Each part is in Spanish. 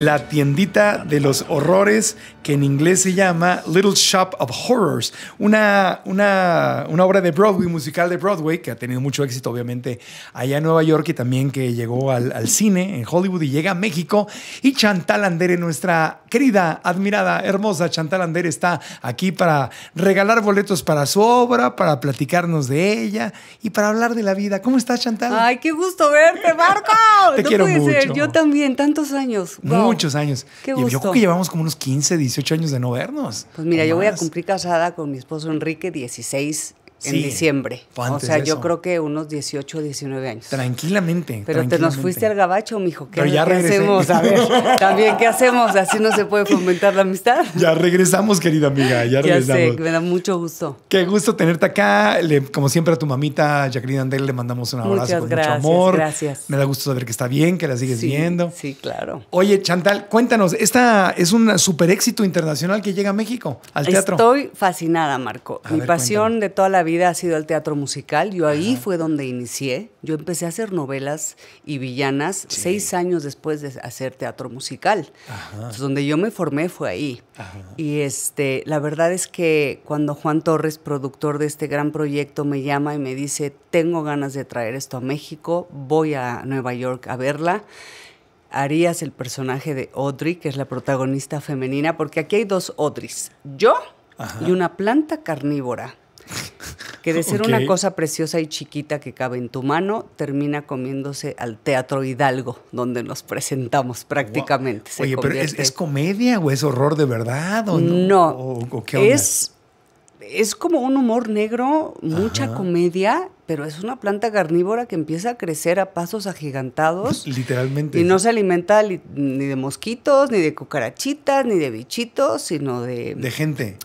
la tiendita de los horrores, que en inglés se llama Little Shop of Horrors, una, una, obra de Broadway, musical de Broadway, que ha tenido mucho éxito, obviamente, allá en Nueva York y también que llegó al, cine en Hollywood y llega a México. Y Chantal Andere, nuestra querida, admirada, hermosa Chantal Andere, está aquí para regalar boletos para su obra, para platicarnos de ella y para hablar de la vida. ¿Cómo estás, Chantal? ¡Ay, qué gusto verte, Marco! te quiero puede Yo también, tantos años. Muchos años. yo creo que llevamos como unos 15, 18 años de no vernos. Pues mira, yo voy a cumplir casada con mi esposo Enrique 16 en diciembre. O sea, yo creo que unos 18 o 19 años. Tranquilamente. Pero te nos fuiste al gabacho, mijo. hijo Pero ya regresamos A ver, también, ¿qué hacemos? Así no se puede fomentar la amistad. Ya regresamos, querida amiga. Ya regresamos. Ya sé, me da mucho gusto. Qué gusto tenerte acá. como siempre, a tu mamita, Jacqueline Andel, le mandamos un abrazo con mucho amor. Gracias. Me da gusto saber que está bien, que la sigues viendo. Sí, claro. Oye, Chantal, cuéntanos, esta es un super éxito internacional que llega a México, al teatro. Estoy fascinada, Marco. Mi pasión de toda la vida vida ha sido el teatro musical. Yo ahí fue donde inicié. Yo empecé a hacer novelas y villanas seis años después de hacer teatro musical. Entonces, donde yo me formé fue ahí. Y este, la verdad es que cuando Juan Torres, productor de este gran proyecto, me llama y me dice, tengo ganas de traer esto a México, voy a Nueva York a verla. Harías el personaje de Audrey, que es la protagonista femenina, porque aquí hay dos Audreys, yo y una planta carnívora que de ser una cosa preciosa y chiquita que cabe en tu mano, termina comiéndose al Teatro Hidalgo, donde nos presentamos prácticamente. Oye, pero ¿es, comedia o es horror de verdad? ¿o no, o, qué es es como un humor negro, mucha comedia, pero es una planta carnívora que empieza a crecer a pasos agigantados. Literalmente. Y no se alimenta ni de mosquitos, ni de cucarachitas, ni de bichitos, sino de... De gente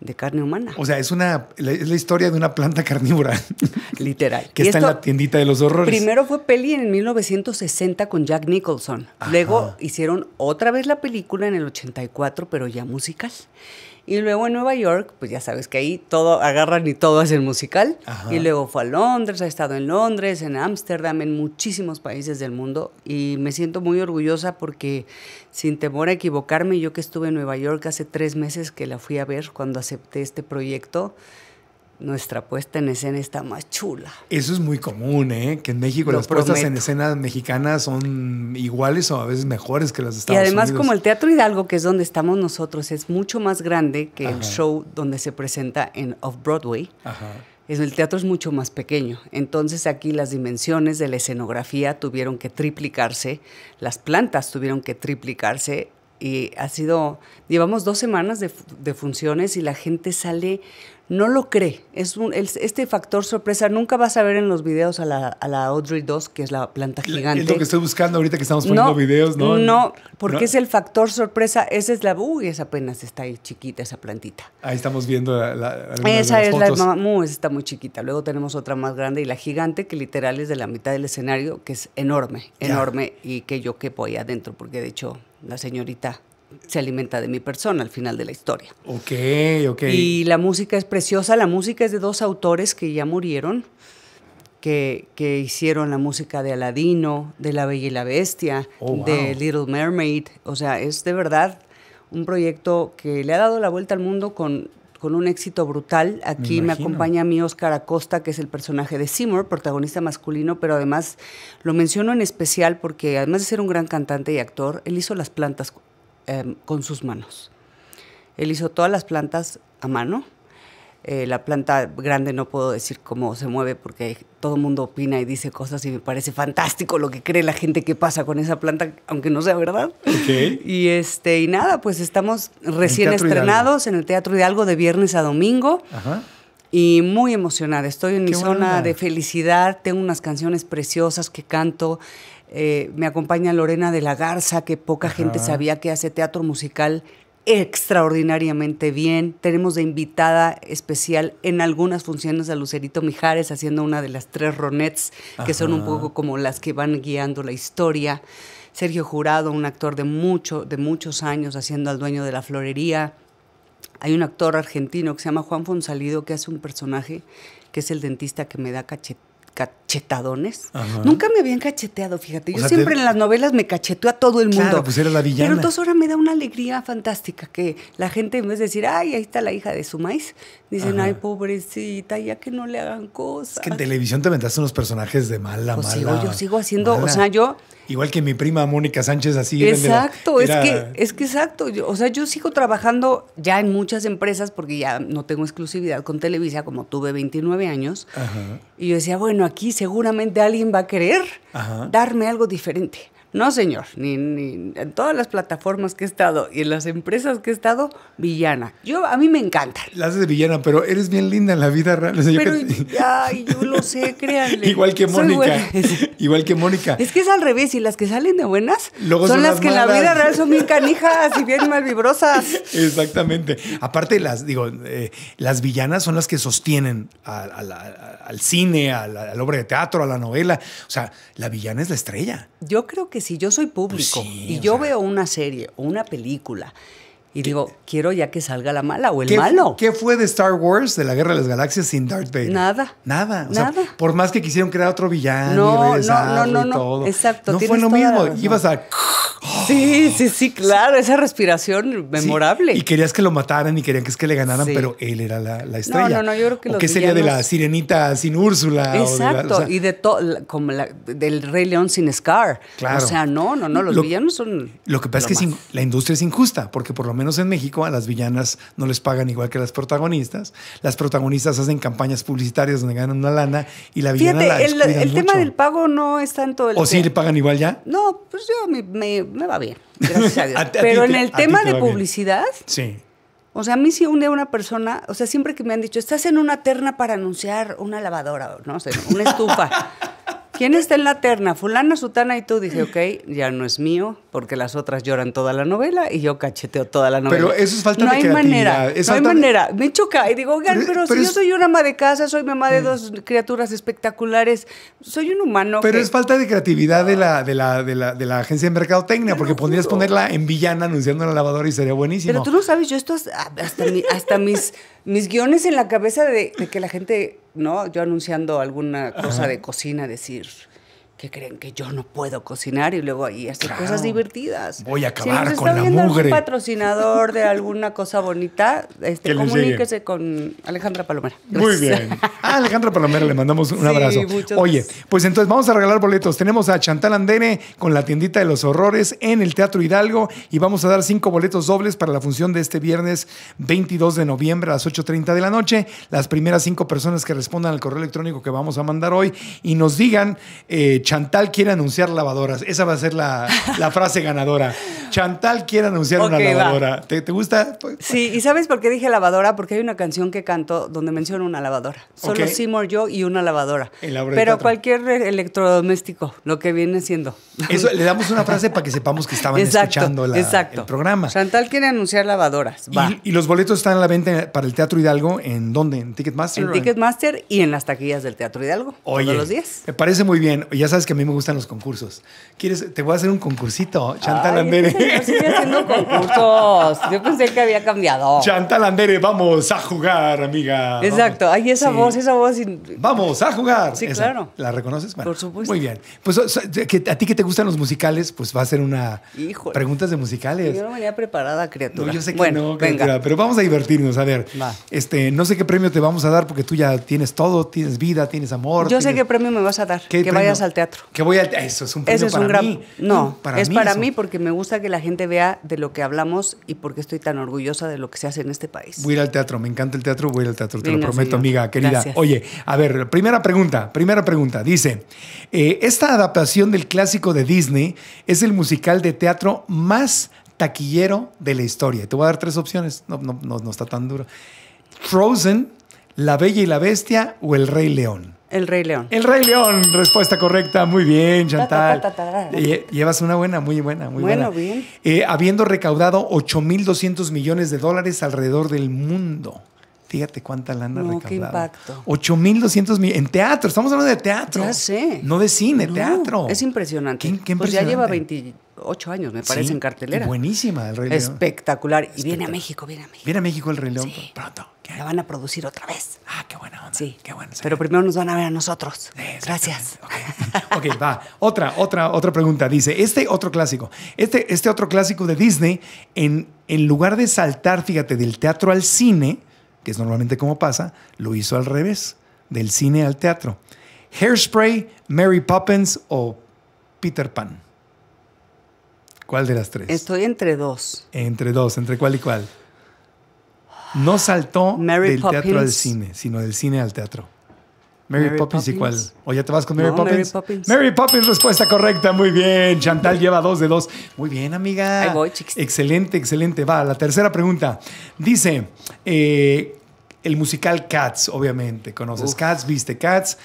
de carne humana. O sea, es una la, es la historia de una planta carnívora. Literal. que está en la tiendita de los horrores. Primero fue peli en 1960 con Jack Nicholson. Luego hicieron otra vez la película en el 84, pero ya musical. Y luego en Nueva York, pues ya sabes que ahí todo agarran y todo es el musical. Y luego fue a Londres, ha estado en Londres, en Ámsterdam, en muchísimos países del mundo. Y me siento muy orgullosa porque, sin temor a equivocarme, yo que estuve en Nueva York hace tres meses que la fui a ver cuando acepté este proyecto, nuestra puesta en escena está más chula. Eso es muy común, ¿eh? Que en México las puestas en escena mexicanas son iguales o a veces mejores que las de Estados Unidos. Y además, como el Teatro Hidalgo, que es donde estamos nosotros, es mucho más grande que el show donde se presenta en Off-Broadway. Ajá el teatro es mucho más pequeño. Entonces aquí las dimensiones de la escenografía tuvieron que triplicarse, las plantas tuvieron que triplicarse y ha sido, llevamos dos semanas de, de funciones y la gente sale no lo cree. Es este factor sorpresa nunca vas a ver en los videos a la, a Audrey 2, que es la planta gigante. Es lo que estoy buscando ahorita que estamos poniendo no, videos, ¿no? No, porque es el factor sorpresa. Esa es la... Uy, esa apenas está ahí chiquita, esa plantita. Ahí estamos viendo la... esa es la la uh, esa está muy chiquita. Luego tenemos otra más grande y la gigante, que literal es de la mitad del escenario, que es enorme, enorme, y que yo quepo ahí adentro, porque de hecho la señorita se alimenta de mi persona al final de la historia. Ok, ok. Y la música es preciosa, la música es de dos autores que ya murieron, que, hicieron la música de Aladino, de La Bella y la Bestia, oh, de Little Mermaid, o sea, es de verdad un proyecto que le ha dado la vuelta al mundo con, con un éxito brutal. Aquí me, acompaña a mí Oscar Acosta, que es el personaje de Seymour, protagonista masculino, pero además lo menciono en especial porque además de ser un gran cantante y actor, él hizo las plantas Em, con sus manos. Él hizo todas las plantas a mano. Eh, la planta grande no puedo decir cómo se mueve porque todo el mundo opina y dice cosas y me parece fantástico lo que cree la gente que pasa con esa planta, aunque no sea verdad. Y este y nada, pues estamos recién estrenados en el Teatro Hidalgo de viernes a domingo. Y muy emocionada, estoy en mi zona de felicidad, tengo unas canciones preciosas que canto, eh, me acompaña Lorena de la Garza, que poca gente sabía que hace teatro musical extraordinariamente bien. Tenemos de invitada especial en algunas funciones a Lucerito Mijares haciendo una de las tres Ronets, que son un poco como las que van guiando la historia. Sergio Jurado, un actor de, mucho, de muchos años haciendo al dueño de la florería. Hay un actor argentino que se llama Juan Fonsalido que hace un personaje que es el dentista que me da cachet cachetadones. Nunca me habían cacheteado, fíjate. Yo siempre en las novelas me cacheteo a todo el mundo. Pues Pero entonces ahora me da una alegría fantástica que la gente en vez de decir, ay, ahí está la hija de su maíz, dicen, ay, pobrecita, ya que no le hagan cosas. que en televisión te inventaste unos personajes de pues mala, yo sigo haciendo, o sea, yo igual que mi prima Mónica Sánchez, así. Exacto, es que, es que exacto. o sea, yo sigo trabajando ya en muchas empresas porque ya no tengo exclusividad con Televisa, como tuve 29 años. Y yo decía, bueno, aquí seguramente alguien va a querer darme algo diferente. No, señor, ni, en todas las plataformas que he estado y en las empresas que he estado, villana. Yo a mí me encanta. La haces villana, pero eres bien linda en la vida real. pero yo, yo lo sé, créanle. igual que Mónica. Igual que Mónica. Es que es al revés, y las que salen de buenas son, las, que en la vida real son bien canijas y bien malvibrosas. Exactamente. Aparte, las, digo, eh, las villanas son las que sostienen al cine, al obra de teatro, a la novela. O sea, la villana es la estrella. Yo creo que si yo soy pues público y yo veo una serie o una película y digo, quiero ya que salga la mala o el malo. ¿Qué fue de Star Wars, de la Guerra de las Galaxias, sin Darth Vader? Nada. Nada. O Sea, por más que quisieron crear otro villano no, y no, no, no, y Exacto. No fue lo mismo. Ibas a Sí, sí, sí, claro, esa respiración memorable. y querías que lo mataran y querían que es que le ganaran, pero él era la, la, estrella. No, no, no, yo creo que lo ¿Qué sería de la sirenita sin Úrsula? Exacto, y de todo, como la, del Rey León sin Scar. Claro. O sea, no, no, no, los villanos son. Lo que pasa es que la industria es injusta, porque por lo menos en México a las villanas no les pagan igual que a las protagonistas. Las protagonistas hacen campañas publicitarias donde ganan una lana y la villana Fíjate, el, el tema del pago no es tanto el. ¿O sí le pagan igual ya? No, pues yo me me va bien, gracias a Dios. Pero en el tema de publicidad, O sea, a mí sí un día una persona, o sea, siempre que me han dicho, estás en una terna para anunciar una lavadora, no sé, una estufa. ¿Quién está en la terna? Fulana, Sutana y tú. Dije, mm. ok, ya no es mío, porque las otras lloran toda la novela y yo cacheteo toda la novela. Pero eso es falta no hay manera, no hay manera. Me choca y digo, oigan, pero, si yo soy una ama de casa, soy mamá de mm. dos criaturas espectaculares, soy un humano. Pero es falta de creatividad ah. de la, de la, de la, agencia de mercadotecnia, porque podrías ponerla en villana anunciando la lavadora y sería buenísimo. Pero tú no sabes, yo esto hasta, mis, mis guiones en la cabeza de que la gente ¿no? Yo anunciando alguna cosa de cocina, decir, que creen que yo no puedo cocinar y luego ahí hacer cosas divertidas. Voy a acabar si con está la viendo Algún patrocinador de alguna cosa bonita, este, comuníquese con Alejandra Palomera. Muy bien. A Alejandra Palomera le mandamos un abrazo. Oye, pues entonces vamos a regalar boletos. Tenemos a Chantal Andene con la tiendita de los horrores en el Teatro Hidalgo y vamos a dar cinco boletos dobles para la función de este viernes 22 de noviembre a las 8.30 de la noche. Las primeras cinco personas que respondan al correo electrónico que vamos a mandar hoy y nos digan... Eh, Chantal quiere anunciar lavadoras. Esa va a ser la, frase ganadora. Chantal quiere anunciar una lavadora. ¿Te, gusta? Sí, ¿y sabes por qué dije lavadora? Porque hay una canción que canto donde menciono una lavadora. Solo okay. Seymour, yo y una lavadora. Pero cualquier electrodoméstico, lo que viene siendo. Eso, le damos una frase para que sepamos que estaban escuchando el programa. Chantal quiere anunciar lavadoras. Y, los boletos están a la venta para el Teatro Hidalgo. ¿En dónde? ¿En Ticketmaster? En Ticketmaster y en las taquillas del Teatro Hidalgo. todos los días. Me parece muy bien. Ya sabes que a mí me gustan los concursos. ¿Quieres? Te voy a hacer un concursito, Chantal Andere. Yo haciendo concursos. Yo pensé que había cambiado. Chantal Andere, vamos a jugar, amiga. Exacto. ahí esa voz, esa voz. Vamos a jugar. Sí, claro. ¿La reconoces? Por supuesto. Muy bien. Pues a ti que te gustan los musicales, pues va a ser una... Preguntas de musicales. Yo no venía preparada, criatura. yo sé que bueno, Venga. Pero vamos a divertirnos. A ver, este, no sé qué premio te vamos a dar porque tú ya tienes todo, tienes vida, tienes amor. Yo sé qué premio me vas a dar. Que vayas al teatro. Que voy eso es un premio para mí. No, mm, es para mí porque me gusta que la gente vea de lo que hablamos y porque estoy tan orgullosa de lo que se hace en este país. Voy al teatro, me encanta el teatro, voy al teatro, te lo prometo, amiga querida. Oye, a ver, primera pregunta, primera pregunta. Dice, eh, esta adaptación del clásico de Disney es el musical de teatro más taquillero de la historia. Te voy a dar tres opciones, no, no está tan duro. Frozen, La Bella y la Bestia o El Rey León. El Rey León. El Rey León, respuesta correcta. Muy bien, Chantal. Eh, llevas una buena, muy buena, muy buena. bueno, Bien. Eh, habiendo recaudado 8.200 millones de dólares alrededor del mundo. Fíjate cuánta lana no, recaudada. Qué impacto. 8.200 millones. En teatro, estamos hablando de teatro. Ya sé. No de cine, teatro. Es impresionante. ¿Qué, impresionante? Pues ya lleva 20 ocho años, me parece, en cartelera. Buenísima, El Rey León. Espectacular. Y viene a México, viene a México. Viene a México El Rey León pronto. La van a producir otra vez. Ah, qué buena onda. Sí. Qué bueno. Pero primero nos van a ver a nosotros. Gracias. ok, va. Otra, otra, otra pregunta. Dice, este otro clásico, este, este otro clásico de Disney, en, en lugar de saltar, fíjate, del teatro al cine, que es normalmente como pasa, lo hizo al revés, del cine al teatro. Hairspray, Mary Poppins o Peter Pan. ¿Cuál de las tres? Estoy entre dos. Entre dos, ¿entre cuál y cuál? No saltó del teatro al cine, sino del cine al teatro. Mary, Poppins, y cuál? ¿O ya te vas con Mary, Poppins? Mary Poppins? Mary respuesta correcta. Muy bien. Chantal lleva dos de dos. Muy bien, amiga. voy, Excelente, excelente. Va, la tercera pregunta. Dice, eh, el musical Cats, obviamente. Conoces Cats, viste Cats.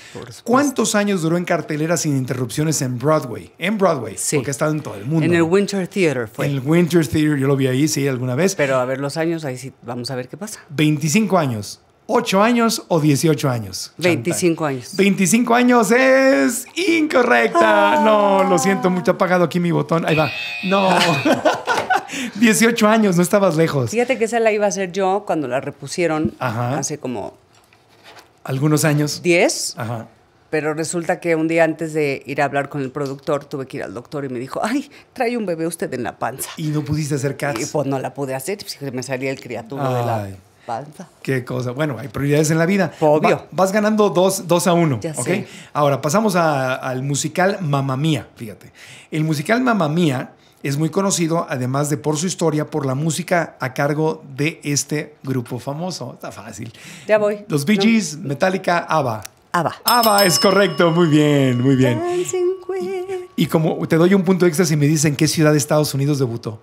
¿Cuántos años duró en cartelera sin interrupciones en Broadway? En Broadway, sí. porque ha estado en todo el mundo. En el Winter Theater fue. En el Winter Theater, yo lo vi ahí, sí, alguna vez. Pero a ver los años, ahí sí, vamos a ver qué pasa. 25 años. ¿8 años o 18 años? 25 años. 25 años es incorrecta. Ah. No, lo siento mucho. apagado aquí mi botón. Ahí va. No. 18 años, no estabas lejos. Fíjate que esa la iba a hacer yo cuando la repusieron hace como... Algunos años. 10. Ajá. Pero resulta que un día antes de ir a hablar con el productor, tuve que ir al doctor y me dijo, ay, trae un bebé usted en la panza. Y no pudiste hacer caso. Y pues no la pude hacer, pues, me salía el criatura de la Panza. Qué cosa. Bueno, hay prioridades en la vida. Pues, obvio. vas ganando 2 a 1. Ya Sé. Ahora, pasamos al musical mamá Mía, fíjate. El musical mamá Mía es muy conocido, además de por su historia, por la música a cargo de este grupo famoso. Está fácil. Ya voy. Los Bee Gees, Metallica, ABBA. ABBA. ABBA es correcto, muy bien, muy bien. Y como te doy un punto extra si me dicen qué ciudad de Estados Unidos debutó.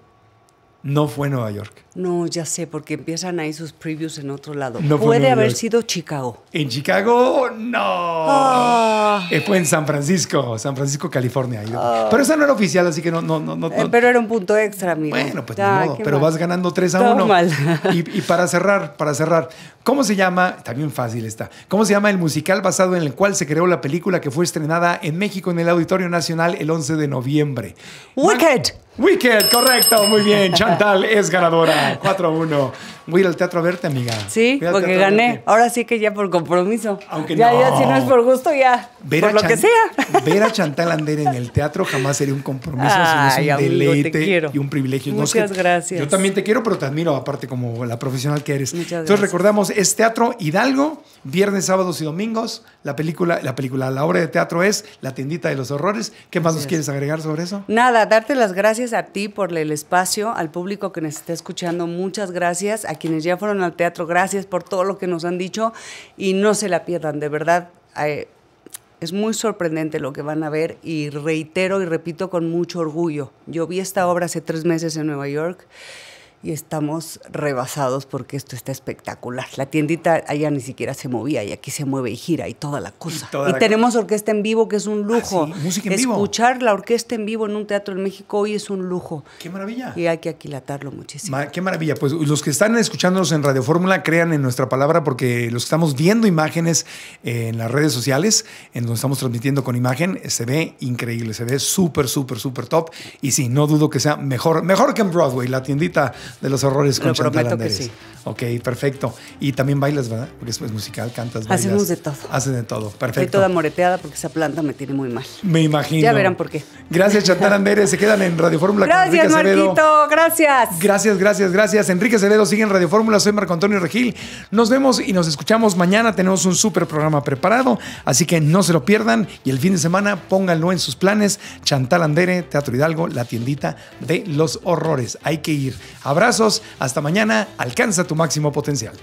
No fue Nueva York. No, ya sé, porque empiezan ahí sus previews en otro lado. Puede haber sido Chicago. En Chicago, no. Ah. Eh, fue en San Francisco, San Francisco, California. Ah. Pero esa no era oficial, así que no, no, no. no eh, pero era un punto extra, amigo. Bueno, pues de ah, modo. Pero vas ganando 3 a 1. Y, y para cerrar, para cerrar, ¿Cómo se llama? También fácil está. ¿Cómo se llama el musical basado en el cual se creó la película que fue estrenada en México en el Auditorio Nacional el 11 de noviembre? Wicked. Wicked, correcto, muy bien. Chantal es ganadora. 4-1. Voy al teatro a verte, amiga. Sí, porque gané. Ahora sí que ya por compromiso. Aunque ya, no. Ya, si no es por gusto, ya. Ver lo que sea. Ver a Chantal Ander en el teatro jamás sería un compromiso, sino es un deleite y un privilegio. Muchas gracias. Yo también te quiero, pero te admiro, aparte, como la profesional que eres. Muchas Entonces, recordamos es Teatro Hidalgo, viernes, sábados y domingos. La película, la película, la obra de teatro es La tiendita de los horrores. ¿Qué más nos quieres agregar sobre eso? Nada, darte las gracias a ti por el espacio, al público que nos está escuchando, muchas gracias. A quienes ya fueron al teatro, gracias por todo lo que nos han dicho y no se la pierdan, de verdad. Eh, es muy sorprendente lo que van a ver y reitero y repito con mucho orgullo. Yo vi esta obra hace tres meses en Nueva York y estamos rebasados porque esto está espectacular. La tiendita allá ni siquiera se movía y aquí se mueve y gira y toda la cosa. Y, tenemos orquesta en vivo que es un ah, lujo. Escuchar la orquesta en vivo en un teatro en México hoy es un lujo. Qué maravilla. Y hay que aquilatarlo muchísimo. qué maravilla. Pues los que están escuchándonos en Radio Fórmula crean en nuestra palabra porque los que estamos viendo imágenes eh, en las redes sociales, en donde estamos transmitiendo con imagen, se ve increíble, se ve súper, súper, súper top. Y sí, no dudo que sea mejor, mejor que en Broadway, la tiendita de los horrores con Chantal Andrés Ok, perfecto. Y también bailas, ¿verdad? Porque es pues, musical, cantas, bailas. Hacemos de todo. Hacen de todo, perfecto. Estoy toda moreteada porque esa planta me tiene muy mal. Me imagino. Ya verán por qué. Gracias, Chantal Andere. Se quedan en Radio Fórmula gracias, Marquito, Gracias. Gracias, gracias, gracias. Enrique Acevedo sigue en Radio Fórmula. Soy Marco Antonio Regil. Nos vemos y nos escuchamos mañana. Tenemos un súper programa preparado, así que no se lo pierdan. Y el fin de semana, pónganlo en sus planes. Chantal Andere, Teatro Hidalgo, la tiendita de los horrores. Hay que ir. Hasta mañana. Alcanza tu máximo potencial.